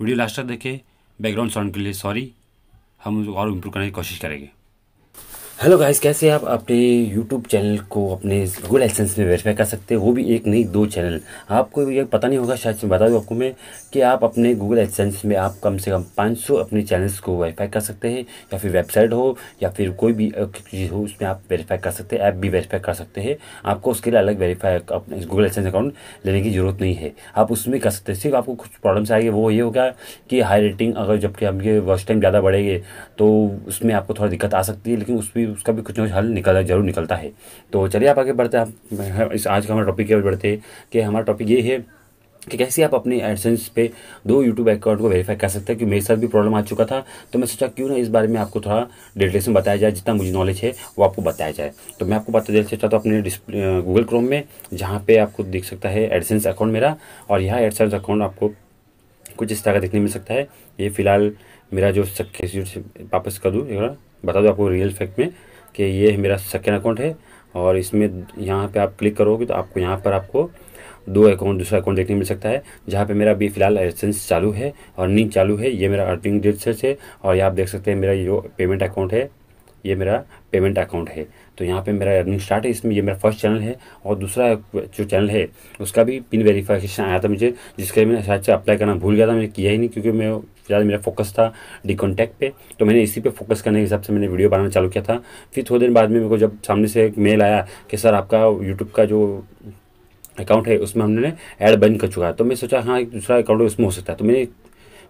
video last तक देखें background sound के लिए सॉरी हम और इम्प्रूव करने की कोशिश करेंगे हेलो गाइस कैसे आप अपने यूट्यूब चैनल को अपने गूगल एक्सेंस में वेरीफाई कर सकते हैं वो भी एक नहीं दो चैनल आपको ये पता नहीं होगा शायद मैं बता दूँ आपको मैं कि आप अपने गूगल एक्सेंस में आप कम से कम 500 अपने चैनल्स को वेरीफाई कर सकते हैं या फिर वेबसाइट हो या फिर कोई भी चीज़ हो उसमें आप वेरीफाई कर सकते हैं ऐप भी वेरीफाई कर सकते हैं आपको उसके लिए अलग वेरीफाई अपने गूगल एक्सेंस अकाउंट लेने की ज़रूरत नहीं है आप उसमें कर सकते सिर्फ आपको कुछ प्रॉब्लम्स आएगी वो ये होगा कि हाई रेटिंग अगर जबकि आपके वर्स्ट टाइम ज़्यादा बढ़ेगी तो उसमें आपको थोड़ा दिक्कत आ सकती है लेकिन उसमें उसका भी कुछ ना कुछ हल निकल जरूर निकलता है तो चलिए आप आगे बढ़ते हैं इस आज का हमारा टॉपिक के बढ़ते हैं कि हमारा टॉपिक ये है कि कैसे आप अपने एडसेंस पे दो यूट्यूब अकाउंट को वेरीफाई कर सकते हैं कि मेरे साथ भी प्रॉब्लम आ चुका था तो मैं सोचा क्यों ना इस बारे में आपको थोड़ा डिटेल्स में बताया जाए जितना मुझे नॉलेज है वो आपको बताया जाए तो मैं आपको बता देना चाहता हूँ अपने गूगल क्रोम में जहाँ पर आपको दिख सकता है एडसेंस अकाउंट मेरा और यह एडसेंस अकाउंट आपको कुछ इस तरह का देखने मिल सकता है ये फ़िलहाल मेरा जो वापस कर दूँ बता दो आपको रियल फैक्ट में कि ये मेरा सेकेंड अकाउंट है और इसमें यहाँ पे आप क्लिक करोगे तो आपको यहाँ पर आपको दो अकाउंट दूसरा अकाउंट देखने मिल सकता है जहाँ पे मेरा अभी फिलहाल एसेंस चालू है और अर्निंग चालू है ये मेरा अर्निंग डेट से है और ये आप देख सकते हैं मेरा जो पेमेंट अकाउंट है ये मेरा पेमेंट अकाउंट है तो यहाँ पे मेरा अर्निंग स्टार्ट है इसमें ये मेरा फर्स्ट चैनल है और दूसरा जो चैनल है उसका भी पिन वेरीफिकेशन आया था मुझे जिसके लिए मैंने शायद से अप्लाई करना भूल गया था मैंने किया ही नहीं क्योंकि मैं ज़्यादा मेरा फोकस था डी कॉन्टैक्ट पर तो मैंने इसी पर फोकस करने के हिसाब से मैंने वीडियो बनाना चालू किया था फिर थोड़ी देर बाद में मेरे को जब सामने से एक मेल आया कि सर आपका यूट्यूब का जो अकाउंट है उसमें हमने ऐड बंद कर चुका है तो मैं सोचा हाँ एक दूसरा अकाउंट उसमें हो सकता है तो मैंने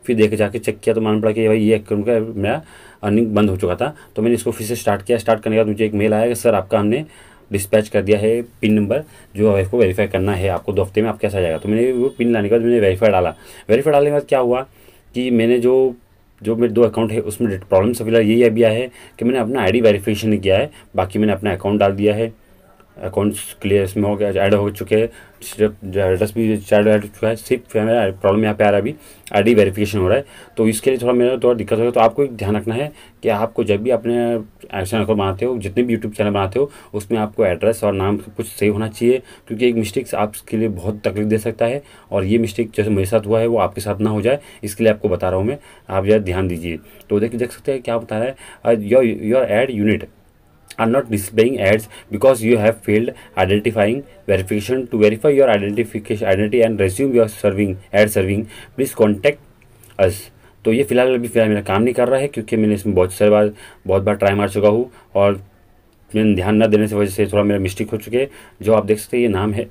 फिर देख जाके चेक किया तो मान पड़ा कि भाई ये अकाउंट का मेरा अर्निंग बंद हो चुका था तो मैंने इसको फिर से स्टार्ट किया स्टार्ट करने के बाद मुझे एक मेल आया कि सर आपका हमने डिस्पैच कर दिया है पिन नंबर जो है इसको वेरीफाई करना है आपको दो हफ्ते में आप कैसा जाएगा तो मैंने वो पिन लाने के बाद मैंने वेरीफाई डाला वेरीफाई डालने के बाद क्या हुआ कि मैंने जो जो मेरे दो अकाउंट है उसमें प्रॉब्लम से यही अभी आया है कि मैंने अपना आईडी वेरिफिकेशन किया है बाकी मैंने अपना अकाउंट डाल दिया है अकाउंट्स क्लियर इसमें हो गया ऐड हो चुके हैं सिर्फ एड्रेस भी ऐड हो चुका है सिर्फ मेरा प्रॉब्लम यहाँ पे आ रहा है अभी आईडी वेरिफिकेशन हो रहा है तो इसके लिए थोड़ा मेरा थोड़ा दिक्कत हो गया तो आपको एक ध्यान रखना है कि आपको जब भी अपने ऐसे अकाउंट बनाते हो जितने भी यूट्यूब चैनल बनाते हो उसमें आपको एड्रेस और नाम कुछ सही होना चाहिए क्योंकि एक मिस्टेक आपके लिए बहुत तकलीफ दे सकता है और ये मिस्टेक जैसे मेरे साथ हुआ है वो आपके साथ ना हो जाए इसके लिए आपको बता रहा हूँ मैं आप ज़रा ध्यान दीजिए तो देख देख सकते हैं क्या बता रहा है your your ad unit are not displaying ads because you have failed identifying verification to verify your identification identity and resume your serving ad serving please contact us तो ये फिलहाल अभी फिलहाल मेरा काम नहीं कर रहा है क्योंकि मैंने इसमें बहुत सारी बार बहुत बार ट्राई मार चुका हूँ और मैंने ध्यान ना देने से वजह से थोड़ा मेरा मिस्टेक हो चुके जो आप देख सकते हैं ये नाम है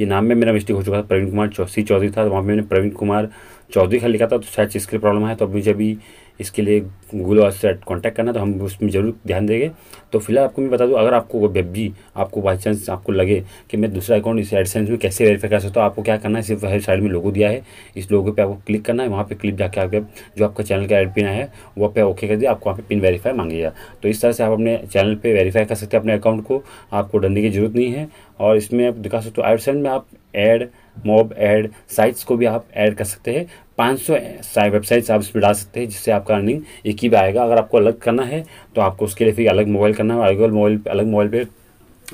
ये नाम में मेरा मिस्टेक हो चुका था प्रवीण कुमार चौसी चौधरी था वहाँ पर मैंने प्रवीण कुमार चौधरी का लिखा था तो शायद इसके प्रॉब्लम है तो मुझे भी इसके लिए गूगल से कॉन्टैक्ट करना तो हम उसमें ज़रूर ध्यान देंगे तो फिलहाल आपको मैं बता दूँ अगर आपको वेब भी आपको बाई चांस आपको लगे कि मैं दूसरा अकाउंट इस एडसेंस में कैसे वेरीफाई कर सकता हूँ आपको क्या करना है सिर्फ हेल्प साइड में लोगो दिया है इस लोगो पे आपको क्लिक करना है वहाँ पे क्लिक जाके आपके जो आपका चैनल का एड पिन है वो पे ओके कर दिया आपको वहाँ पर पिन वेरीफाई मांगेगा तो इस तरह से आप अपने चैनल पर वेरीफाई कर सकते हैं अपने अकाउंट को आपको डरने की जरूरत नहीं है और इसमें आप दिखा सकते हो एडसेंस में आप एड मॉब एड साइट्स को भी आप ऐड कर सकते हैं 500 वेबसाइट्स आप इसमें डाल सकते हैं जिससे आपका अर्निंग एक ही भी आएगा अगर आपको अलग करना है तो आपको उसके लिए फिर अलग मोबाइल करना है अलग मोबाइल अलग मोबाइल पर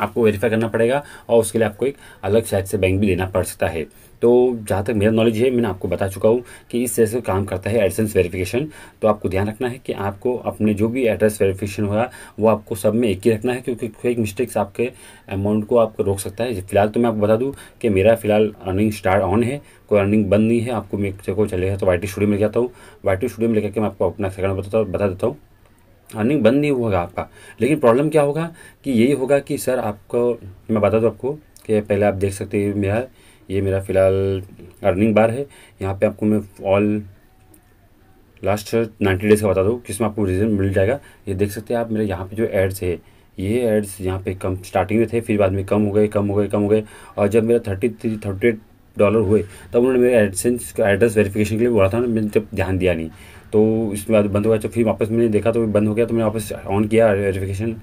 आपको वेरीफाई करना पड़ेगा और उसके लिए आपको एक अलग शायद से बैंक भी देना पड़ सकता है तो जहाँ तक मेरा नॉलेज है मैंने आपको बता चुका हूँ कि इस तरह से काम करता है एडसेंस वेरिफिकेशन तो आपको ध्यान रखना है कि आपको अपने जो भी एड्रेस वेरिफिकेशन होगा वो आपको सब में एक ही रखना है क्योंकि कोई मिस्टेक्स आपके अमाउंट को आपको रोक सकता है फिलहाल तो मैं आपको बता दूँ कि मेरा फिलहाल अर्निंग स्टार्ट ऑन है कोई अर्निंग बंद नहीं है आपको मेरे को चलेगा तो वाई स्टूडियो में ले जाता हूँ वाई स्टूडियो में लेकर के मैं आपको अपना सेकंड बता देता हूँ अर्निंग बंद नहीं होगा आपका लेकिन प्रॉब्लम क्या होगा कि यही होगा कि सर आपको मैं बता दूँ आपको कि पहले आप देख सकते हैं मेरा ये मेरा फ़िलहाल अर्निंग बार है यहाँ पे आपको मैं ऑल लास्ट नाइन्टी डेज़ का बता दूँ किसमें आपको रिजल्ट मिल जाएगा ये देख सकते हैं आप मेरे यहाँ पे जो एड्स है ये एड्स यहाँ पे कम स्टार्टिंग में थे फिर बाद में कम हो गए कम हो गए कम हो गए और जब मेरा thirty three thirty eight dollar हुए तब उन्होंने मेरे एडसेंस का एड्रेस वेरिफिकेशन के लिए बोला था मैंने जब ध्यान दिया नहीं तो इसके बाद बंद हो गया तो फिर वापस मैंने देखा तो बंद हो गया तो मैंने वापस ऑन किया वेरिफिकेशन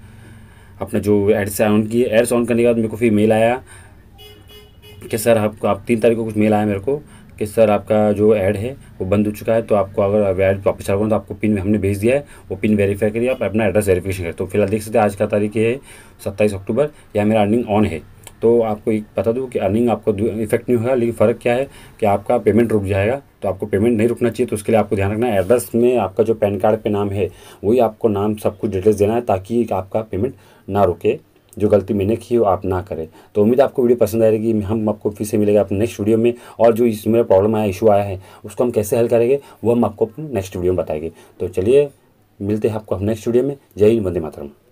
अपना जो एड्स ऑन किए एड्स ऑन करने के बाद मेरे को फिर मेल आया कि सर आपको आप तीन तारीख को कुछ मेल आया मेरे को कि सर आपका जो ऐड है वो बंद हो चुका है तो आपको अगर ऐड वापस आ तो आपको पिन हमने भेज दिया है वो पिन वेरीफाई करिए आप अपना एड्रेस वेरीफिकेशन करें तो फिलहाल देख सकते हैं आज का तारीख है सत्ताईस अक्टूबर यह मेरा अर्निंग ऑन है तो आपको एक बता दूँ कि अर्निंग आपको इफेक्ट नहीं होगा लेकिन फ़र्क क्या है कि आपका पेमेंट रुक जाएगा तो आपको पेमेंट नहीं रुकना चाहिए तो उसके लिए आपको ध्यान रखना है एड्रेस में आपका जो पैन कार्ड पे नाम है वही आपको नाम सब कुछ डिटेल्स देना है ताकि आपका पेमेंट ना रुके जो गलती मैंने की हो आप ना करें तो उम्मीद आपको वीडियो पसंद आएगी हम आपको फिर से मिलेगा अपने नेक्स्ट वीडियो में और जो इसमें प्रॉब्लम आया इशू आया है उसको हम कैसे हल करेंगे वो हम आपको अपने नेक्स्ट वीडियो में बताएंगे तो चलिए मिलते हैं आपको हम नेक्स्ट वीडियो में जय हिंद वंदे मातरम